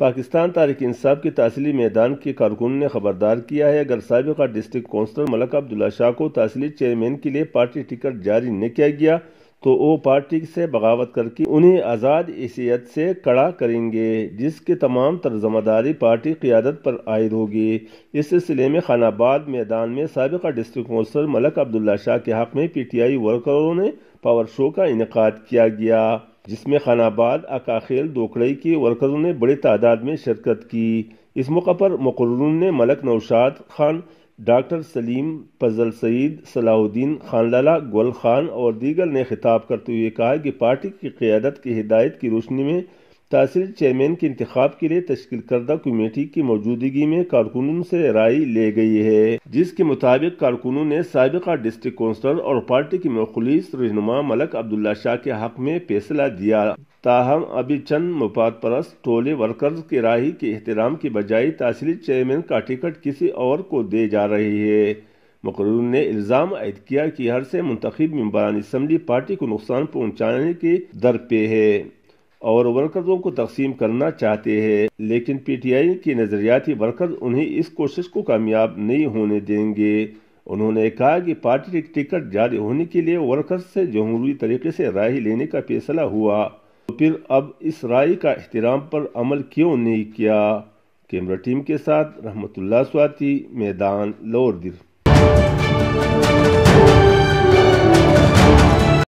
पाकिस्तान तारीख इंसाफ के तहसीली मैदान के कारकुन ने खबरदार किया है अगर सबका डिस्ट्रिक्ट कौंसलर मलक अब्दुल्ला शाह को तहसीली चेयरमैन के लिए पार्टी टिकट जारी न किया गया तो वो पार्टी से बगावत करके उन्हें आज़ाद हैसीत से कड़ा करेंगे जिसके तमाम तर पार्टी क्यादत पर आयद होगी इस सिलसिले में खानाबाद मैदान में सबका डिस्ट्रिक्ट कौंसलर मलक अब्दुल्ला शाह के हक में पी टी आई वर्करों ने पावर शो का इनका किया गया जिसमें खानाबाद अकाखेल दोकड़ई के वर्करों ने बड़ी तादाद में शिरकत की इस मौका पर मकर्रून ने मलक नौशाद खान डॉक्टर सलीम फजल सईद सलाउद्दीन खान लाला गुल खान और दीगर ने खिताब करते हुए कहा कि पार्टी की क़्यादत की हिदायत की रोशनी में तहसील चेयरमैन के इंतखब के लिए तश्ल करदा कमेटी की मौजूदगी में कारकुनों से राय ले गई है जिसके मुताबिक कारकुनों ने सबका डिस्ट्रिक्ट कौंसलर और पार्टी की मखलिस रहनुमा मलक अब्दुल्ला शाह के हक में फैसला दिया ताहम अभी चंद मुफाद परस टोले वर्कर्स के राही के एहतराम के बजाय तहसील चेयरमैन का टिकट किसी और को दे जा रही है मकर ने इल्ज़ाम आयद किया कि हर से मुंतब मम्बरान इसम्बली पार्टी को नुकसान पहुँचाने की दर पे है और वर्कर्सों को तकसीम करना चाहते हैं लेकिन पीटीआई के नज़रियाती वर्कर्स उन्हें इस कोशिश को कामयाब नहीं होने देंगे उन्होंने कहा कि पार्टी टिकट जारी होने के लिए वर्कर्स से जमहूरी तरीके से राय लेने का फैसला हुआ तो फिर अब इस राय का अहतराम पर अमल क्यों नहीं किया कैमरा टीम के साथ रहमतुल्ला स्वाति मैदान लोरदिर